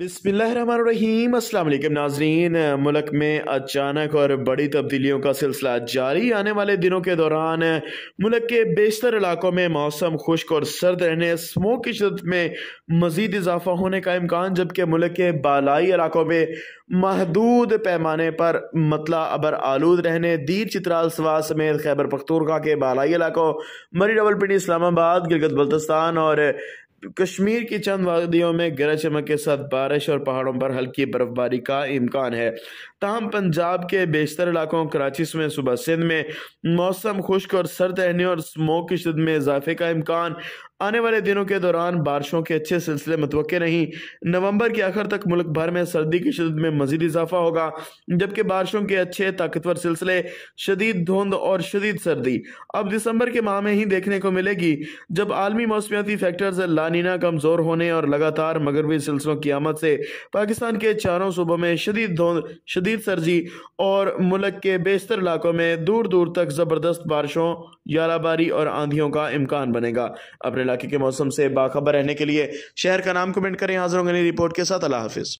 बिसमीम अल्लाम नाजरीन मुल्क में अचानक और बड़ी तब्दीलियों का सिलसिला जारी आने वाले दिनों के दौरान मुल्क के बेशतर इलाकों में मौसम खुश्क और सर्द रहने स्मोक की शदत में मज़ीद इजाफा होने का इम्कान जबकि मुल्क के बालाई इलाकों में महदूद पैमाने पर मतला अबर आलूद रहने दीर चित्राल सवा समेत खैबर पख्तूरखा के बालाई इलाकों मरी रावलपिंडी इस्लामाबाद गिलगत बल्तस्तान और कश्मीर की चंद वादियों में गरज चमक के साथ बारिश और पहाड़ों पर हल्की बर्फबारी का इम्कान है तहम पंजाब के बेशतर इलाकों कराची समेत सुबह सिंध में मौसम खुश्क और सर्द रहने और स्मोक की शद में इजाफे का इम्कान आने वाले दिनों के दौरान बारिशों के अच्छे सिलसिले मतव नहीं नवंबर के आखिर तक मुल्क भर में सर्दी की शदत में मजीद इजाफा होगा जबकि बारिशों के अच्छे ताकतवर सिलसिले शदीद धुंध और शदीद सर्दी अब दिसंबर के माह में ही देखने को मिलेगी जब आलमी मौसमियाती फैक्टर्स लानीना कमज़ोर होने और लगातार मगरबी सिलसिलों की आमद से पाकिस्तान के चारों सूबों में शदीद धुंध शदीद सर्दी और मुल्क के बेशतर इलाकों में दूर दूर तक ज़बरदस्त बारिशों यालाबारी और आंधियों का इम्कान बनेगा अपने इलाके के मौसम से बाखबर रहने के लिए शहर का नाम कमेंट करें हाजिर होंगे रिपोर्ट के साथ अला हाफिज़